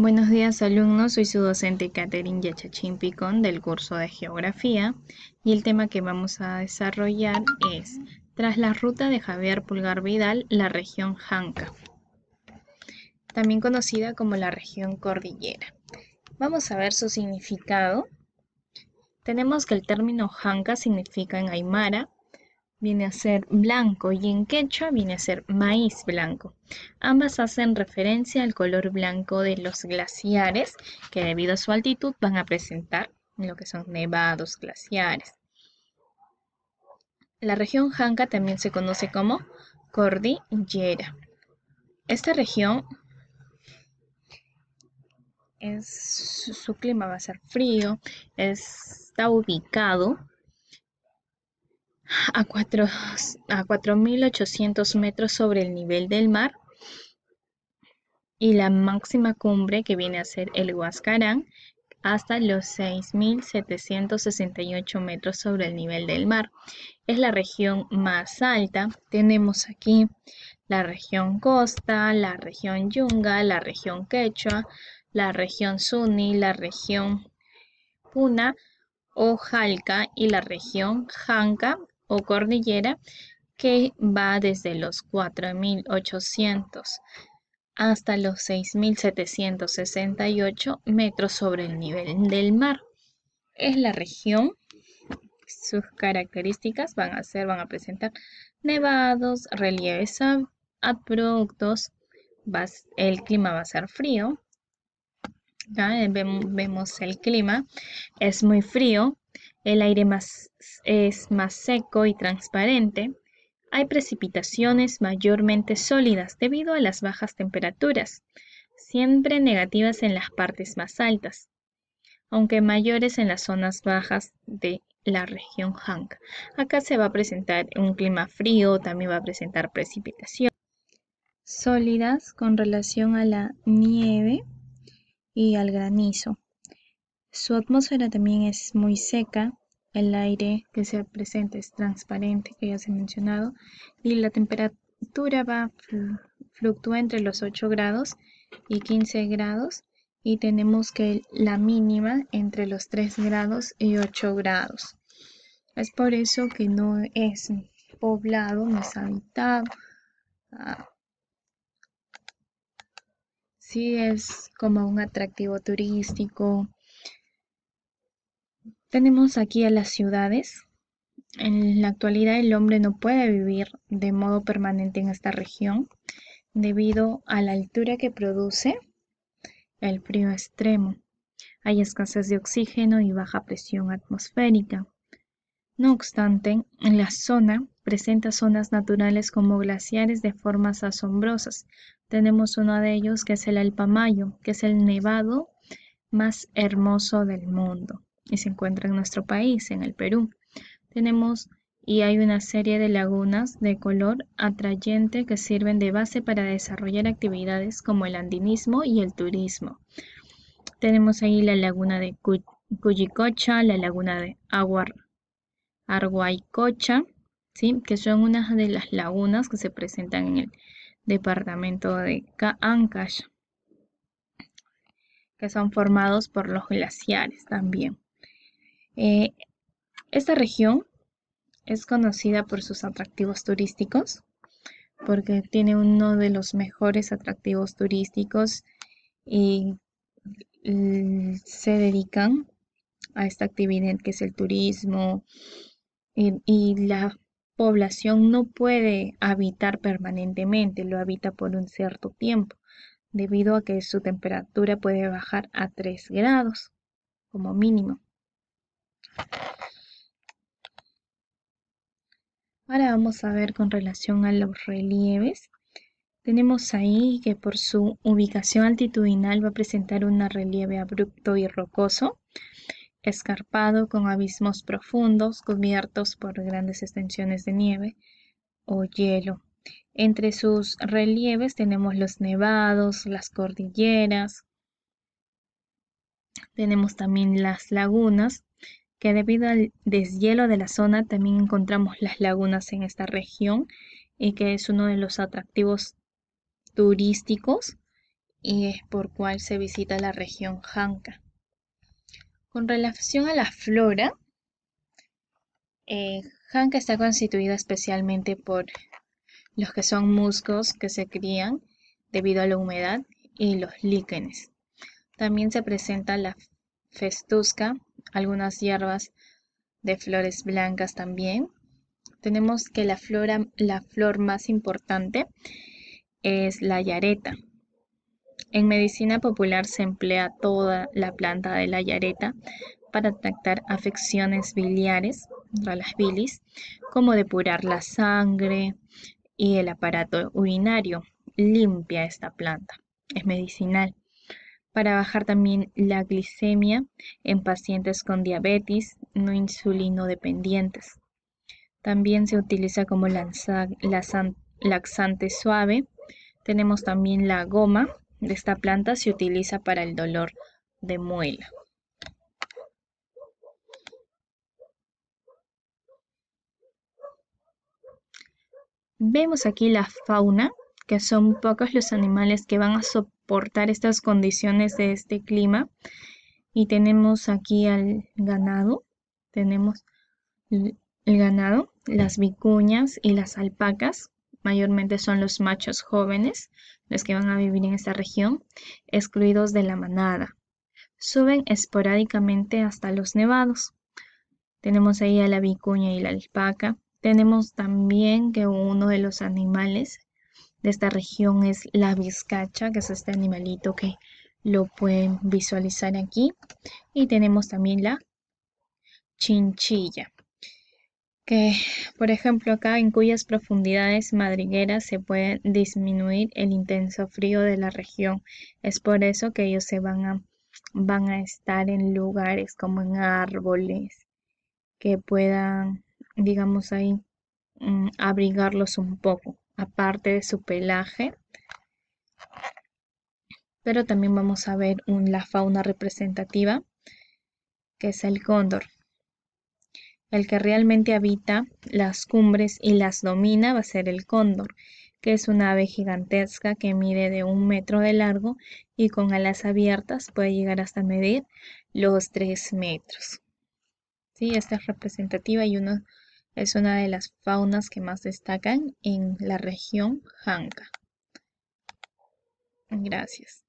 Buenos días alumnos, soy su docente Katherine Yachachín Picón del curso de Geografía y el tema que vamos a desarrollar es Tras la ruta de Javier Pulgar Vidal, la región Janca, también conocida como la región cordillera. Vamos a ver su significado. Tenemos que el término Janca significa en Aymara viene a ser blanco y en quechua viene a ser maíz blanco. Ambas hacen referencia al color blanco de los glaciares que debido a su altitud van a presentar lo que son nevados glaciares. La región Hanka también se conoce como cordillera. Esta región es, su clima va a ser frío, está ubicado a, 4, a 4.800 metros sobre el nivel del mar y la máxima cumbre que viene a ser el Huascarán hasta los 6.768 metros sobre el nivel del mar. Es la región más alta. Tenemos aquí la región costa, la región yunga, la región quechua, la región suni, la región puna o jalca y la región janca o cordillera que va desde los 4.800 hasta los 6.768 metros sobre el nivel del mar. Es la región. Sus características van a ser, van a presentar nevados, relieves abruptos, el clima va a ser frío. ¿Ya? Eh, vemos el clima, es muy frío, el aire más, es más seco y transparente, hay precipitaciones mayormente sólidas debido a las bajas temperaturas, siempre negativas en las partes más altas, aunque mayores en las zonas bajas de la región Hank. Acá se va a presentar un clima frío, también va a presentar precipitación sólidas con relación a la nieve y al granizo. Su atmósfera también es muy seca, el aire que se presente es transparente, que ya se ha mencionado, y la temperatura va fluctúa entre los 8 grados y 15 grados y tenemos que la mínima entre los 3 grados y 8 grados. Es por eso que no es poblado, no es habitado. Ah. Sí es como un atractivo turístico, tenemos aquí a las ciudades. En la actualidad el hombre no puede vivir de modo permanente en esta región debido a la altura que produce el frío extremo. Hay escasez de oxígeno y baja presión atmosférica. No obstante, en la zona presenta zonas naturales como glaciares de formas asombrosas. Tenemos uno de ellos que es el Alpamayo, que es el nevado más hermoso del mundo y se encuentra en nuestro país, en el Perú. Tenemos y hay una serie de lagunas de color atrayente que sirven de base para desarrollar actividades como el andinismo y el turismo. Tenemos ahí la laguna de Cuyicocha, la laguna de Aguar, Arguaycocha, ¿sí? que son unas de las lagunas que se presentan en el departamento de Caancash, que son formados por los glaciares también. Eh, esta región es conocida por sus atractivos turísticos, porque tiene uno de los mejores atractivos turísticos y eh, se dedican a esta actividad que es el turismo y, la población no puede habitar permanentemente, lo habita por un cierto tiempo, debido a que su temperatura puede bajar a 3 grados como mínimo. Ahora vamos a ver con relación a los relieves. Tenemos ahí que por su ubicación altitudinal va a presentar un relieve abrupto y rocoso, escarpado con abismos profundos cubiertos por grandes extensiones de nieve o hielo. Entre sus relieves tenemos los nevados, las cordilleras, tenemos también las lagunas que debido al deshielo de la zona también encontramos las lagunas en esta región y que es uno de los atractivos turísticos y es por cual se visita la región Hanca. Con relación a la flora, eh, está constituida especialmente por los que son musgos que se crían debido a la humedad y los líquenes. También se presenta la festusca, algunas hierbas de flores blancas también. Tenemos que la, flora, la flor más importante es la yareta. En medicina popular se emplea toda la planta de la yareta para tratar afecciones biliares, las bilis, como depurar la sangre y el aparato urinario. Limpia esta planta, es medicinal para bajar también la glicemia en pacientes con diabetes no insulino dependientes. También se utiliza como laxante suave. Tenemos también la goma de esta planta, se utiliza para el dolor de muela. Vemos aquí la fauna que son pocos los animales que van a soportar estas condiciones de este clima. Y tenemos aquí al ganado, tenemos el ganado, las vicuñas y las alpacas. Mayormente son los machos jóvenes los que van a vivir en esta región, excluidos de la manada. Suben esporádicamente hasta los nevados. Tenemos ahí a la vicuña y la alpaca. Tenemos también que uno de los animales de esta región es la vizcacha, que es este animalito que lo pueden visualizar aquí. Y tenemos también la chinchilla, que por ejemplo acá en cuyas profundidades madrigueras se puede disminuir el intenso frío de la región. Es por eso que ellos se van a, van a estar en lugares como en árboles que puedan, digamos ahí, mm, abrigarlos un poco aparte de su pelaje. Pero también vamos a ver la fauna representativa, que es el cóndor. El que realmente habita las cumbres y las domina va a ser el cóndor, que es una ave gigantesca que mide de un metro de largo y con alas abiertas puede llegar hasta medir los tres metros. ¿Sí? Esta es representativa y uno es una de las faunas que más destacan en la región Hanka. Gracias.